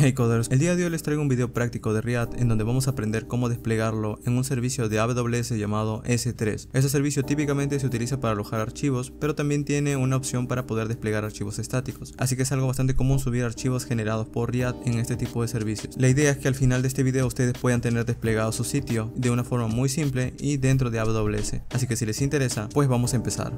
Hey coders, el día de hoy les traigo un video práctico de React en donde vamos a aprender cómo desplegarlo en un servicio de AWS llamado S3. Este servicio típicamente se utiliza para alojar archivos, pero también tiene una opción para poder desplegar archivos estáticos, así que es algo bastante común subir archivos generados por React en este tipo de servicios. La idea es que al final de este video ustedes puedan tener desplegado su sitio de una forma muy simple y dentro de AWS, así que si les interesa, pues vamos a empezar.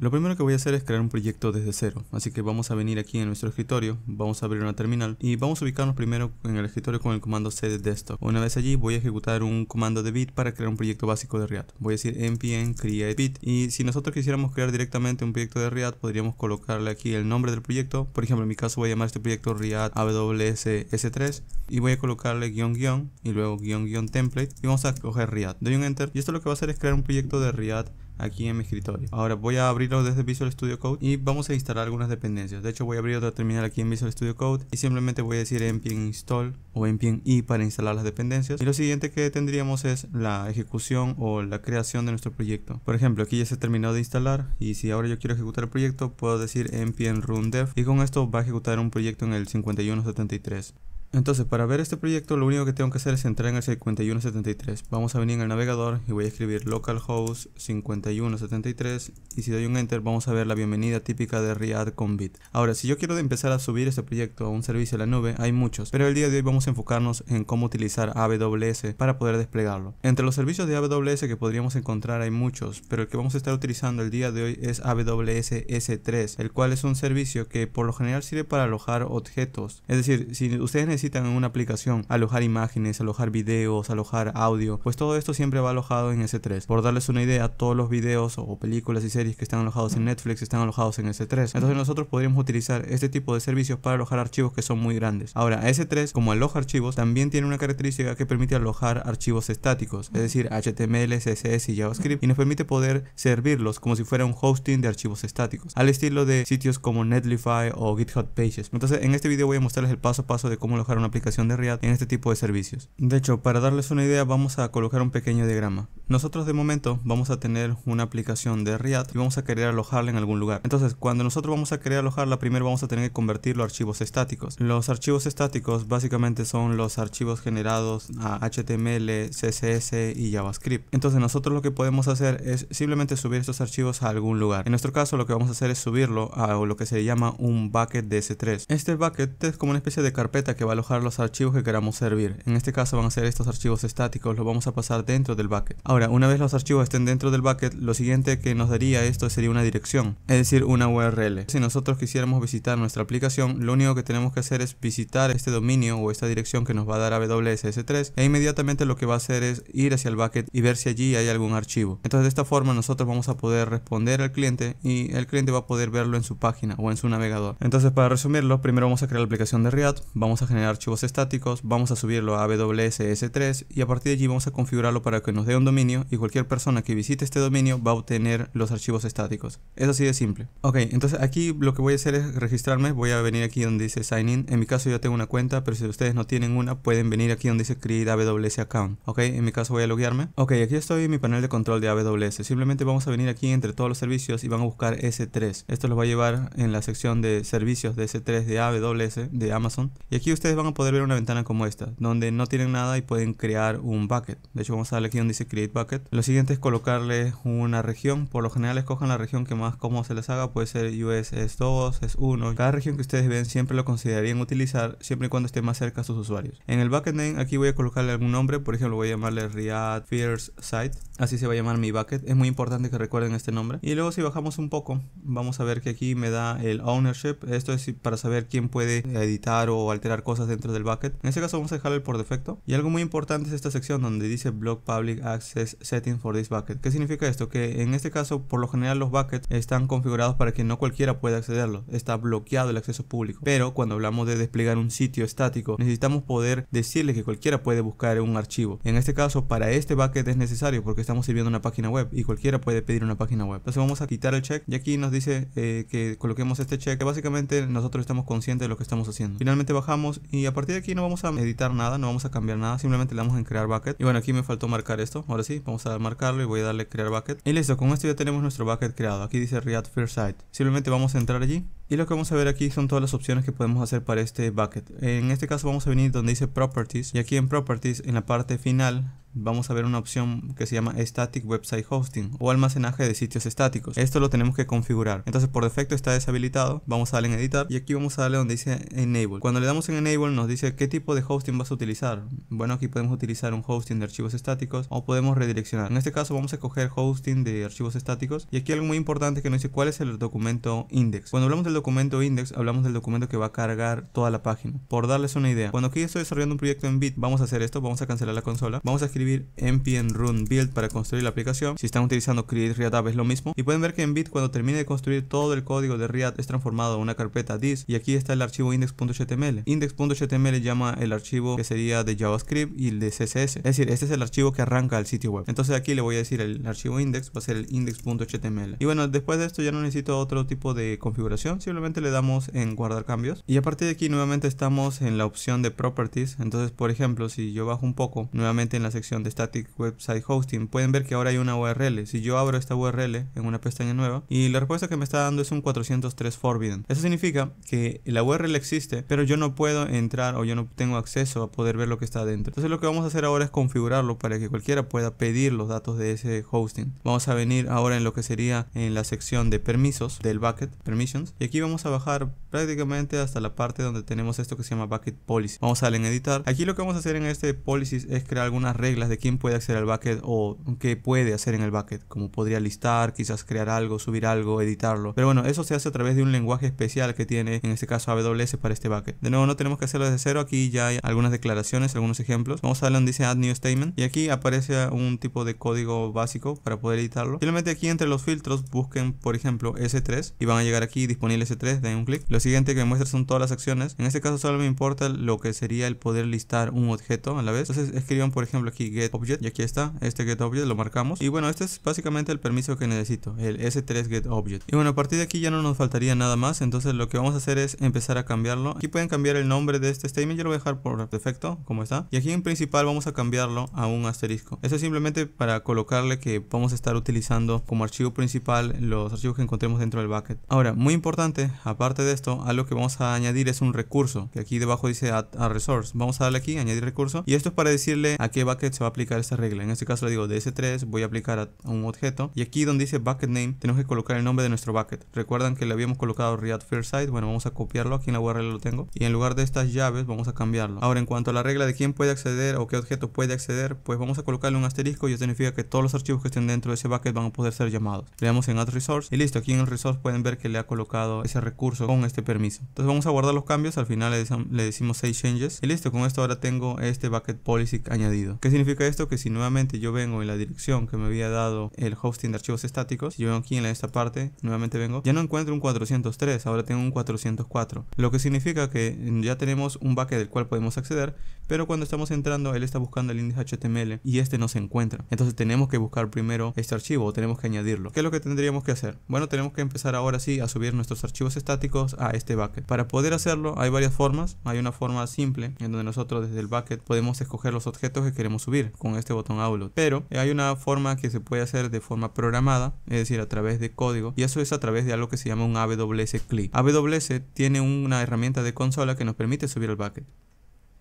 Lo primero que voy a hacer es crear un proyecto desde cero, así que vamos a venir aquí en nuestro escritorio, vamos a abrir una terminal y vamos a ubicarnos primero en el escritorio con el comando C desktop. Una vez allí voy a ejecutar un comando de bit para crear un proyecto básico de React. Voy a decir npm create bit y si nosotros quisiéramos crear directamente un proyecto de React podríamos colocarle aquí el nombre del proyecto. Por ejemplo en mi caso voy a llamar este proyecto React AWS-S3 y voy a colocarle guión guión y luego guión guión template y vamos a coger React. Doy un enter y esto lo que va a hacer es crear un proyecto de React aquí en mi escritorio. Ahora voy a abrirlo desde Visual Studio Code y vamos a instalar algunas dependencias. De hecho voy a abrir otra terminal aquí en Visual Studio Code y simplemente voy a decir npm install o npm i para instalar las dependencias. Y lo siguiente que tendríamos es la ejecución o la creación de nuestro proyecto. Por ejemplo, aquí ya se terminó de instalar y si ahora yo quiero ejecutar el proyecto puedo decir npm run dev y con esto va a ejecutar un proyecto en el 5173. Entonces, para ver este proyecto, lo único que tengo que hacer es entrar en el 5173. Vamos a venir en el navegador y voy a escribir localhost 5173. Y si doy un enter, vamos a ver la bienvenida típica de React con Bit. Ahora, si yo quiero empezar a subir este proyecto a un servicio de la nube, hay muchos. Pero el día de hoy vamos a enfocarnos en cómo utilizar AWS para poder desplegarlo. Entre los servicios de AWS que podríamos encontrar hay muchos, pero el que vamos a estar utilizando el día de hoy es AWS S3, el cual es un servicio que por lo general sirve para alojar objetos. Es decir, si ustedes necesitan en una aplicación alojar imágenes, alojar videos, alojar audio, pues todo esto siempre va alojado en S3. Por darles una idea, todos los videos o películas y series que están alojados en Netflix están alojados en S3. Entonces nosotros podríamos utilizar este tipo de servicios para alojar archivos que son muy grandes. Ahora, S3, como aloja archivos, también tiene una característica que permite alojar archivos estáticos, es decir, HTML, CSS y JavaScript, y nos permite poder servirlos como si fuera un hosting de archivos estáticos, al estilo de sitios como Netlify o GitHub Pages. Entonces, en este video voy a mostrarles el paso a paso de cómo alojar una aplicación de React en este tipo de servicios. De hecho, para darles una idea vamos a colocar un pequeño diagrama. Nosotros de momento vamos a tener una aplicación de React y vamos a querer alojarla en algún lugar. Entonces, cuando nosotros vamos a querer alojarla, primero vamos a tener que convertirlo a archivos estáticos. Los archivos estáticos básicamente son los archivos generados a HTML, CSS y JavaScript. Entonces, nosotros lo que podemos hacer es simplemente subir estos archivos a algún lugar. En nuestro caso, lo que vamos a hacer es subirlo a lo que se llama un bucket de S3. Este bucket es como una especie de carpeta que va alojar los archivos que queramos servir. En este caso van a ser estos archivos estáticos, los vamos a pasar dentro del bucket. Ahora, una vez los archivos estén dentro del bucket, lo siguiente que nos daría esto sería una dirección, es decir, una URL. Si nosotros quisiéramos visitar nuestra aplicación, lo único que tenemos que hacer es visitar este dominio o esta dirección que nos va a dar AWSS3 e inmediatamente lo que va a hacer es ir hacia el bucket y ver si allí hay algún archivo. Entonces de esta forma nosotros vamos a poder responder al cliente y el cliente va a poder verlo en su página o en su navegador. Entonces para resumirlo, primero vamos a crear la aplicación de React, vamos a generar archivos estáticos, vamos a subirlo a AWS s 3 y a partir de allí vamos a configurarlo para que nos dé un dominio y cualquier persona que visite este dominio va a obtener los archivos estáticos. Es así de simple. Ok, entonces aquí lo que voy a hacer es registrarme, voy a venir aquí donde dice Sign In, en mi caso yo tengo una cuenta, pero si ustedes no tienen una pueden venir aquí donde dice Create AWS Account. Ok, en mi caso voy a loguearme. Ok, aquí estoy en mi panel de control de AWS, simplemente vamos a venir aquí entre todos los servicios y van a buscar S3. Esto los va a llevar en la sección de servicios de S3 de AWS de Amazon. Y aquí ustedes van a poder ver una ventana como esta, donde no tienen nada y pueden crear un bucket. De hecho, vamos a darle aquí donde dice create bucket. Lo siguiente es colocarle una región. Por lo general, escojan la región que más cómodo se les haga. Puede ser US 2, s 1. Cada región que ustedes ven siempre lo considerarían utilizar siempre y cuando esté más cerca a sus usuarios. En el bucket name, aquí voy a colocarle algún nombre. Por ejemplo, voy a llamarle riad Fierce Site. Así se va a llamar mi bucket. Es muy importante que recuerden este nombre. Y luego, si bajamos un poco, vamos a ver que aquí me da el ownership. Esto es para saber quién puede editar o alterar cosas dentro del bucket. En este caso vamos a dejarlo por defecto. Y algo muy importante es esta sección donde dice Block Public Access Settings for this bucket. ¿Qué significa esto? Que en este caso por lo general los buckets están configurados para que no cualquiera pueda accederlo Está bloqueado el acceso público. Pero cuando hablamos de desplegar un sitio estático necesitamos poder decirle que cualquiera puede buscar un archivo. En este caso para este bucket es necesario porque estamos sirviendo una página web y cualquiera puede pedir una página web. Entonces vamos a quitar el check y aquí nos dice eh, que coloquemos este check que básicamente nosotros estamos conscientes de lo que estamos haciendo. Finalmente bajamos y a partir de aquí no vamos a editar nada, no vamos a cambiar nada, simplemente le damos en crear bucket y bueno aquí me faltó marcar esto, ahora sí, vamos a marcarlo y voy a darle crear bucket y listo, con esto ya tenemos nuestro bucket creado, aquí dice React First Site, simplemente vamos a entrar allí y lo que vamos a ver aquí son todas las opciones que podemos hacer para este bucket, en este caso vamos a venir donde dice Properties y aquí en Properties en la parte final vamos a ver una opción que se llama Static Website Hosting o almacenaje de sitios estáticos. Esto lo tenemos que configurar. Entonces por defecto está deshabilitado. Vamos a darle en editar y aquí vamos a darle donde dice Enable. Cuando le damos en Enable nos dice qué tipo de hosting vas a utilizar. Bueno, aquí podemos utilizar un hosting de archivos estáticos o podemos redireccionar. En este caso vamos a coger hosting de archivos estáticos y aquí algo muy importante que nos dice cuál es el documento index. Cuando hablamos del documento index hablamos del documento que va a cargar toda la página. Por darles una idea, cuando aquí estoy desarrollando un proyecto en Bit vamos a hacer esto, vamos a cancelar la consola, vamos a escribir mpn run build para construir la aplicación. Si están utilizando create React es lo mismo. Y pueden ver que en Bit cuando termine de construir todo el código de React es transformado a una carpeta dis y aquí está el archivo index.html. Index.html llama el archivo que sería de JavaScript y el de CSS. Es decir, este es el archivo que arranca el sitio web. Entonces aquí le voy a decir el archivo index va a ser el index.html. Y bueno, después de esto ya no necesito otro tipo de configuración, simplemente le damos en guardar cambios. Y a partir de aquí nuevamente estamos en la opción de properties. Entonces, por ejemplo, si yo bajo un poco, nuevamente en la sección de Static Website Hosting, pueden ver que ahora hay una URL. Si yo abro esta URL en una pestaña nueva y la respuesta que me está dando es un 403 Forbidden. Eso significa que la URL existe, pero yo no puedo entrar o yo no tengo acceso a poder ver lo que está adentro Entonces lo que vamos a hacer ahora es configurarlo para que cualquiera pueda pedir los datos de ese hosting. Vamos a venir ahora en lo que sería en la sección de permisos del bucket, permissions, y aquí vamos a bajar prácticamente hasta la parte donde tenemos esto que se llama bucket policy. Vamos a darle en editar. Aquí lo que vamos a hacer en este policy es crear algunas reglas de quién puede acceder al bucket o qué puede hacer en el bucket, como podría listar, quizás crear algo, subir algo, editarlo. Pero bueno, eso se hace a través de un lenguaje especial que tiene, en este caso AWS, para este bucket. De nuevo, no tenemos que hacerlo desde cero, aquí ya hay algunas declaraciones, algunos ejemplos. Vamos a darle donde dice Add New Statement y aquí aparece un tipo de código básico para poder editarlo. Simplemente aquí entre los filtros busquen, por ejemplo, S3 y van a llegar aquí disponible S3, den un clic. Lo siguiente que me muestra son todas las acciones. En este caso solo me importa lo que sería el poder listar un objeto a la vez. Entonces escriban, por ejemplo, aquí getObject y aquí está, este getObject lo marcamos y bueno, este es básicamente el permiso que necesito, el S3 getObject y bueno, a partir de aquí ya no nos faltaría nada más, entonces lo que vamos a hacer es empezar a cambiarlo, aquí pueden cambiar el nombre de este statement, yo lo voy a dejar por defecto como está y aquí en principal vamos a cambiarlo a un asterisco, eso es simplemente para colocarle que vamos a estar utilizando como archivo principal los archivos que encontremos dentro del bucket. Ahora, muy importante, aparte de esto, algo que vamos a añadir es un recurso, que aquí debajo dice add a resource, vamos a darle aquí, añadir recurso y esto es para decirle a qué bucket se va a aplicar esta regla. En este caso le digo de S3, voy a aplicar a, un objeto. Y aquí donde dice bucket name, tenemos que colocar el nombre de nuestro bucket. Recuerdan que le habíamos colocado React site Bueno, vamos a copiarlo. Aquí en la URL lo tengo. Y en lugar de estas llaves, vamos a cambiarlo. Ahora, en cuanto a la regla de quién puede acceder o qué objeto puede acceder, pues vamos a colocarle un asterisco. Y eso significa que todos los archivos que estén dentro de ese bucket van a poder ser llamados. Le damos en Add Resource. Y listo, aquí en el resource pueden ver que le ha colocado ese recurso con este permiso. Entonces vamos a guardar los cambios. Al final le, decimos 6 changes. Y listo, con esto ahora tengo este bucket policy añadido. ¿Qué significa? significa esto? Que si nuevamente yo vengo en la dirección que me había dado el hosting de archivos estáticos, si yo vengo aquí en esta parte, nuevamente vengo, ya no encuentro un 403, ahora tengo un 404. Lo que significa que ya tenemos un bucket del cual podemos acceder, pero cuando estamos entrando, él está buscando el índice HTML y este no se encuentra. Entonces tenemos que buscar primero este archivo o tenemos que añadirlo. ¿Qué es lo que tendríamos que hacer? Bueno, tenemos que empezar ahora sí a subir nuestros archivos estáticos a este bucket. Para poder hacerlo hay varias formas. Hay una forma simple en donde nosotros desde el bucket podemos escoger los objetos que queremos subir con este botón upload, Pero eh, hay una forma que se puede hacer de forma programada, es decir, a través de código, y eso es a través de algo que se llama un AWS Click. AWS tiene una herramienta de consola que nos permite subir el bucket.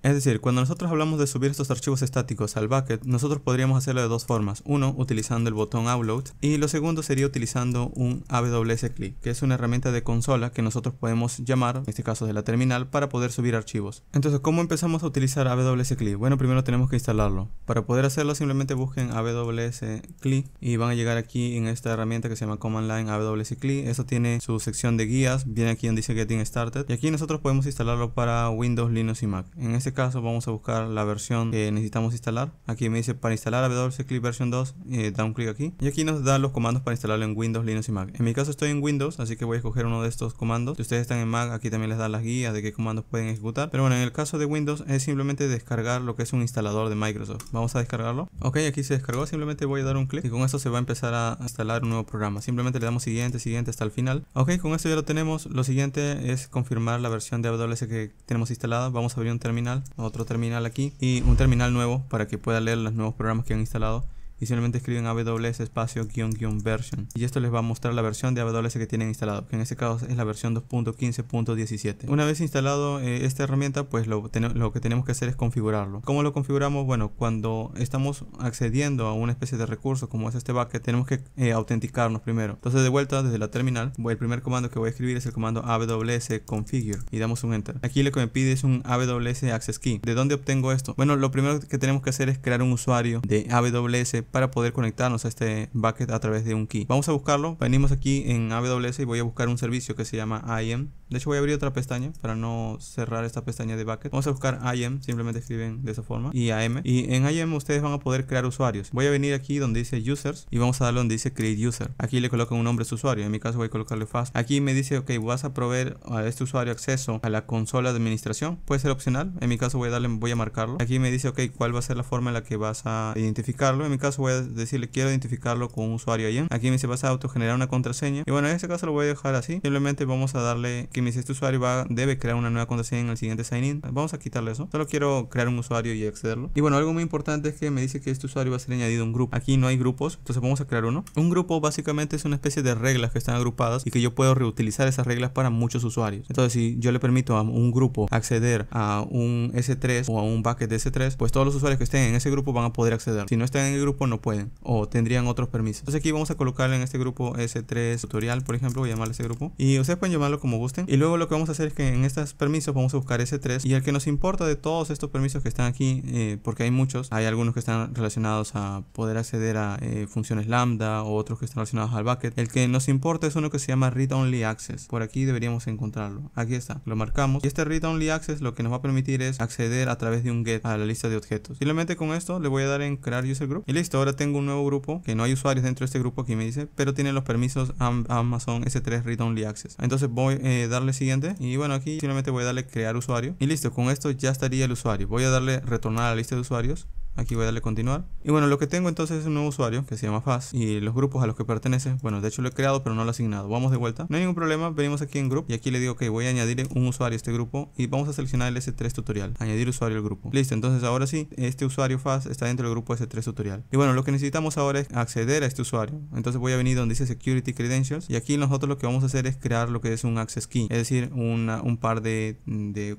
Es decir, cuando nosotros hablamos de subir estos archivos estáticos al bucket, nosotros podríamos hacerlo de dos formas. Uno, utilizando el botón Upload y lo segundo sería utilizando un AWS Click, que es una herramienta de consola que nosotros podemos llamar, en este caso de la terminal, para poder subir archivos. Entonces, ¿cómo empezamos a utilizar AWS Click? Bueno, primero tenemos que instalarlo. Para poder hacerlo, simplemente busquen AWS Click y van a llegar aquí en esta herramienta que se llama Command Line AWS Click. Esto tiene su sección de guías, viene aquí donde dice Getting Started y aquí nosotros podemos instalarlo para Windows, Linux y Mac. En este caso vamos a buscar la versión que necesitamos instalar. Aquí me dice para instalar AWS Clip versión 2, eh, da un clic aquí. Y aquí nos da los comandos para instalarlo en Windows, Linux y Mac. En mi caso estoy en Windows, así que voy a escoger uno de estos comandos. Si ustedes están en Mac, aquí también les da las guías de qué comandos pueden ejecutar. Pero bueno, en el caso de Windows es simplemente descargar lo que es un instalador de Microsoft. Vamos a descargarlo. Ok, aquí se descargó, simplemente voy a dar un clic y con esto se va a empezar a instalar un nuevo programa. Simplemente le damos siguiente, siguiente hasta el final. Ok, con esto ya lo tenemos. Lo siguiente es confirmar la versión de AWS que tenemos instalada. Vamos a abrir un terminal otro terminal aquí y un terminal nuevo para que pueda leer los nuevos programas que han instalado y simplemente escriben AWS espacio guión guión version y esto les va a mostrar la versión de AWS que tienen instalado que en este caso es la versión 2.15.17 una vez instalado eh, esta herramienta pues lo, que tenemos que hacer es configurarlo ¿cómo lo configuramos? bueno cuando estamos accediendo a una especie de recurso como es este bucket tenemos que eh, autenticarnos primero entonces de vuelta desde la terminal el primer comando que voy a escribir es el comando AWS configure y damos un enter aquí lo que me pide es un AWS access key ¿de dónde obtengo esto? bueno lo primero que tenemos que hacer es crear un usuario de AWS para poder conectarnos a este bucket a través de un key. Vamos a buscarlo. Venimos aquí en AWS y voy a buscar un servicio que se llama IAM. De hecho voy a abrir otra pestaña para no cerrar esta pestaña de bucket. Vamos a buscar IAM, simplemente escriben de esa forma y AM. Y en IAM ustedes van a poder crear usuarios. Voy a venir aquí donde dice users y vamos a darle donde dice create user. Aquí le colocan un nombre a su usuario. En mi caso voy a colocarle fast. Aquí me dice, ok, vas a proveer a este usuario acceso a la consola de administración. Puede ser opcional. En mi caso voy a darle, voy a marcarlo. Aquí me dice, ok, cuál va a ser la forma en la que vas a identificarlo. En mi caso a decirle quiero identificarlo con un usuario y Aquí me dice vas a autogenerar una contraseña. Y bueno, en este caso lo voy a dejar así. Simplemente vamos a darle que me dice este usuario va, debe crear una nueva contraseña en el siguiente sign in. Vamos a quitarle eso. Solo quiero crear un usuario y accederlo. Y bueno, algo muy importante es que me dice que este usuario va a ser añadido a un grupo. Aquí no hay grupos, entonces vamos a crear uno. Un grupo básicamente es una especie de reglas que están agrupadas y que yo puedo reutilizar esas reglas para muchos usuarios. Entonces, si yo le permito a un grupo acceder a un S3 o a un bucket de S3, pues todos los usuarios que estén en ese grupo van a poder acceder. Si no están en el grupo, no pueden o tendrían otros permisos. Entonces aquí vamos a colocarle en este grupo S3 tutorial, por ejemplo, voy a llamarle ese grupo y ustedes pueden llamarlo como gusten. Y luego lo que vamos a hacer es que en estos permisos vamos a buscar S3 y el que nos importa de todos estos permisos que están aquí, eh, porque hay muchos, hay algunos que están relacionados a poder acceder a eh, funciones lambda o otros que están relacionados al bucket. El que nos importa es uno que se llama read only access. Por aquí deberíamos encontrarlo. Aquí está, lo marcamos. Y este read only access lo que nos va a permitir es acceder a través de un get a la lista de objetos. Simplemente con esto le voy a dar en crear user group y listo ahora tengo un nuevo grupo, que no hay usuarios dentro de este grupo aquí me dice, pero tiene los permisos Amazon S3 Read Only Access. Entonces voy a eh, darle siguiente y bueno, aquí simplemente voy a darle crear usuario y listo, con esto ya estaría el usuario. Voy a darle retornar a la lista de usuarios Aquí voy a darle continuar. Y bueno, lo que tengo entonces es un nuevo usuario que se llama FAS. y los grupos a los que pertenece. Bueno, de hecho lo he creado pero no lo he asignado. Vamos de vuelta. No hay ningún problema. Venimos aquí en group y aquí le digo que voy a añadir un usuario a este grupo y vamos a seleccionar el S3 tutorial. Añadir usuario al grupo. Listo, entonces ahora sí, este usuario Faz está dentro del grupo S3 tutorial. Y bueno, lo que necesitamos ahora es acceder a este usuario. Entonces voy a venir donde dice Security Credentials y aquí nosotros lo que vamos a hacer es crear lo que es un access key, es decir, un par de,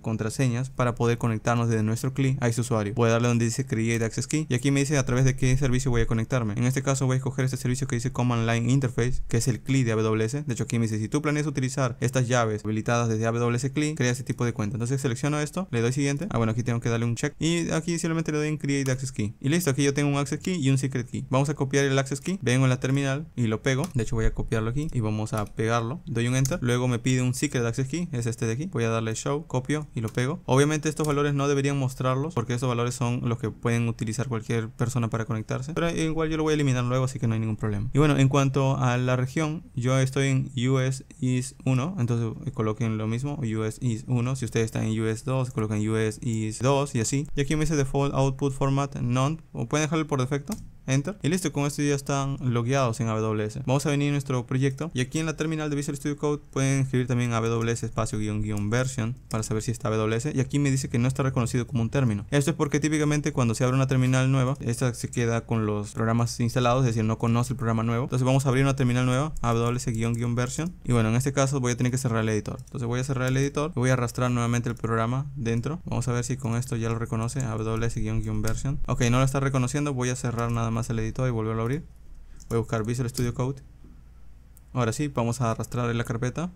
contraseñas para poder conectarnos desde nuestro clic a este usuario. Voy a darle donde dice Create Access Key y aquí me dice a través de qué servicio voy a conectarme. En este caso voy a escoger este servicio que dice Command Line Interface, que es el CLI de AWS. De hecho aquí me dice, si tú planeas utilizar estas llaves habilitadas desde AWS CLI, crea este tipo de cuenta. Entonces selecciono esto, le doy siguiente. Ah, bueno, aquí tengo que darle un check y aquí simplemente le doy en Create Access Key. Y listo, aquí yo tengo un Access Key y un Secret Key. Vamos a copiar el Access Key, vengo en la terminal y lo pego. De hecho voy a copiarlo aquí y vamos a pegarlo. Doy un Enter, luego me pide un Secret Access Key, es este de aquí. Voy a darle Show, copio y lo pego. Obviamente estos valores no deberían mostrarlos porque estos valores son los que pueden utilizar utilizar cualquier persona para conectarse. Pero igual yo lo voy a eliminar luego, así que no hay ningún problema. Y bueno, en cuanto a la región, yo estoy en US 1, entonces eh, coloquen lo mismo, US is 1. Si ustedes están en US 2, coloquen US is 2 y así. Y aquí me dice default output format none, o pueden dejarlo por defecto. Enter. Y listo, con esto ya están logueados en AWS. Vamos a venir a nuestro proyecto y aquí en la terminal de Visual Studio Code pueden escribir también AWS espacio guión guión version para saber si está AWS y aquí me dice que no está reconocido como un término. Esto es porque típicamente cuando se abre una terminal nueva, esta se queda con los programas instalados, es decir, no conoce el programa nuevo. Entonces vamos a abrir una terminal nueva, AWS guión guión version y bueno, en este caso voy a tener que cerrar el editor. Entonces voy a cerrar el editor, voy a arrastrar nuevamente el programa dentro. Vamos a ver si con esto ya lo reconoce, AWS guión version. Ok, no lo está reconociendo, voy a cerrar nada más más el editor y volverlo a abrir. Voy a buscar Visual Studio Code. Ahora sí, vamos a arrastrar en la carpeta.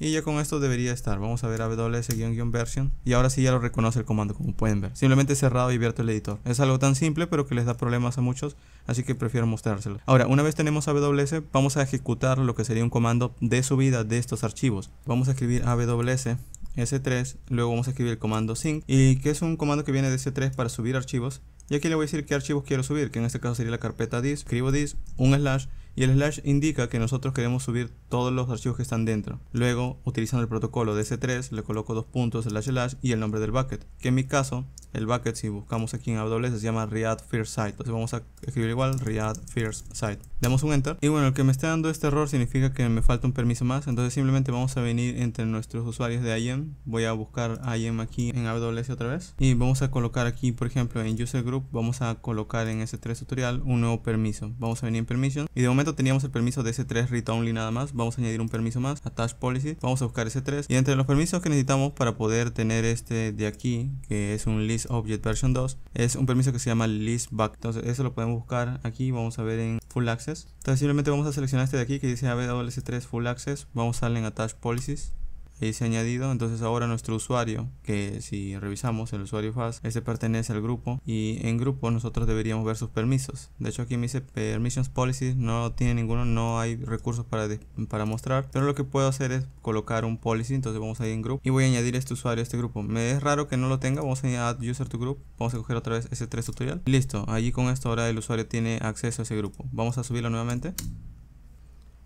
Y ya con esto debería estar. Vamos a ver aws-version. Y ahora sí ya lo reconoce el comando, como pueden ver. Simplemente cerrado y abierto el editor. Es algo tan simple, pero que les da problemas a muchos. Así que prefiero mostrárselo. Ahora, una vez tenemos aws, vamos a ejecutar lo que sería un comando de subida de estos archivos. Vamos a escribir aws S3, luego vamos a escribir el comando sync y que es un comando que viene de S3 para subir archivos y aquí le voy a decir qué archivos quiero subir, que en este caso sería la carpeta disk, escribo disk, un slash y el slash indica que nosotros queremos subir todos los archivos que están dentro. Luego, utilizando el protocolo de s 3 le coloco dos puntos, slash slash y el nombre del bucket, que en mi caso, el bucket si buscamos aquí en AWS se llama React First Site, entonces vamos a escribir igual React First Site. Damos un enter y bueno, el que me está dando este error significa que me falta un permiso más, entonces simplemente vamos a venir entre nuestros usuarios de IAM, voy a buscar IAM aquí en AWS otra vez y vamos a colocar aquí, por ejemplo, en user group vamos a colocar en S3 tutorial un nuevo permiso. Vamos a venir en permission y de momento teníamos el permiso de S3 read only nada más. Vamos a añadir un permiso más, attach policy. Vamos a buscar S3 y entre los permisos que necesitamos para poder tener este de aquí, que es un list object version 2, es un permiso que se llama list back. Entonces eso lo podemos buscar aquí, vamos a ver en full access. Entonces simplemente vamos a seleccionar este de aquí que dice AWS3 full access. Vamos a darle en attach policies se ha añadido entonces ahora nuestro usuario que si revisamos el usuario fast ese pertenece al grupo y en grupo nosotros deberíamos ver sus permisos de hecho aquí me dice permissions policy no tiene ninguno no hay recursos para, para mostrar pero lo que puedo hacer es colocar un policy entonces vamos a ir en grupo y voy a añadir este usuario a este grupo me es raro que no lo tenga vamos a añadir user to group vamos a coger otra vez ese 3 tutorial listo allí con esto ahora el usuario tiene acceso a ese grupo vamos a subirlo nuevamente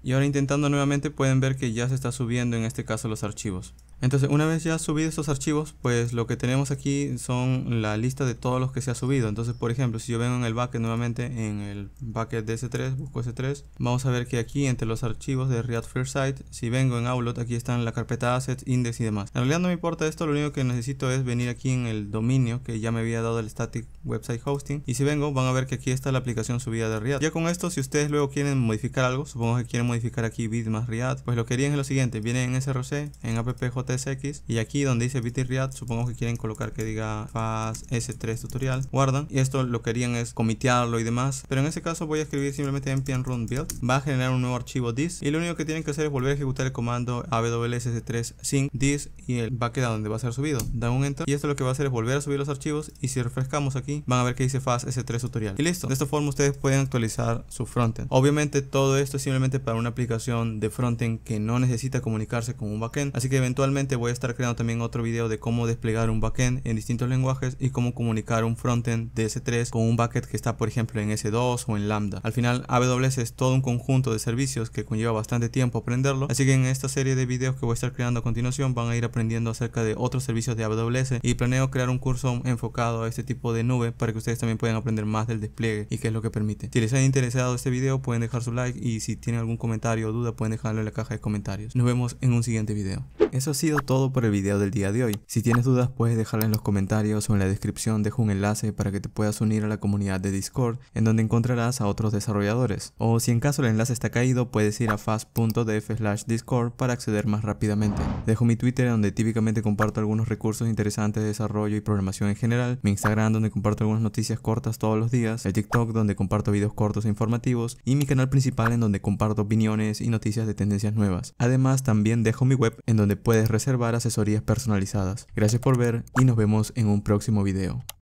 y ahora intentando nuevamente pueden ver que ya se está subiendo en este caso los archivos. Entonces, una vez ya subido estos archivos, pues lo que tenemos aquí son la lista de todos los que se ha subido. Entonces, por ejemplo, si yo vengo en el bucket nuevamente, en el bucket de S3, busco S3, vamos a ver que aquí entre los archivos de React site si vengo en Outlook, aquí están la carpeta assets, index y demás. En realidad no me importa esto, lo único que necesito es venir aquí en el dominio que ya me había dado el static website hosting. Y si vengo, van a ver que aquí está la aplicación subida de React. Ya con esto, si ustedes luego quieren modificar algo, supongo que quieren modificar aquí bit más React, pues lo que harían es lo siguiente, vienen en SRC, en appjs x y aquí donde dice BTRiad, supongo que quieren colocar que diga fast s3 tutorial guardan y esto lo querían es comitearlo y demás pero en ese caso voy a escribir simplemente npm run build va a generar un nuevo archivo dis y lo único que tienen que hacer es volver a ejecutar el comando s 3 sync dis y el va a quedar donde va a ser subido dan un enter y esto lo que va a hacer es volver a subir los archivos y si refrescamos aquí van a ver que dice fast s3 tutorial y listo de esta forma ustedes pueden actualizar su frontend obviamente todo esto es simplemente para una aplicación de frontend que no necesita comunicarse con un backend así que eventualmente voy a estar creando también otro video de cómo desplegar un backend en distintos lenguajes y cómo comunicar un frontend de S3 con un bucket que está por ejemplo en S2 o en Lambda. Al final AWS es todo un conjunto de servicios que conlleva bastante tiempo aprenderlo, así que en esta serie de videos que voy a estar creando a continuación van a ir aprendiendo acerca de otros servicios de AWS y planeo crear un curso enfocado a este tipo de nube para que ustedes también puedan aprender más del despliegue y qué es lo que permite. Si les ha interesado este video pueden dejar su like y si tienen algún comentario o duda pueden dejarlo en la caja de comentarios. Nos vemos en un siguiente video. Eso sí, sido todo por el video del día de hoy. Si tienes dudas puedes dejarla en los comentarios o en la descripción dejo un enlace para que te puedas unir a la comunidad de Discord en donde encontrarás a otros desarrolladores. O si en caso el enlace está caído puedes ir a fast.df discord para acceder más rápidamente. Dejo mi Twitter donde típicamente comparto algunos recursos interesantes de desarrollo y programación en general, mi Instagram donde comparto algunas noticias cortas todos los días, el TikTok donde comparto videos cortos e informativos y mi canal principal en donde comparto opiniones y noticias de tendencias nuevas. Además también dejo mi web en donde puedes reservar asesorías personalizadas. Gracias por ver y nos vemos en un próximo video.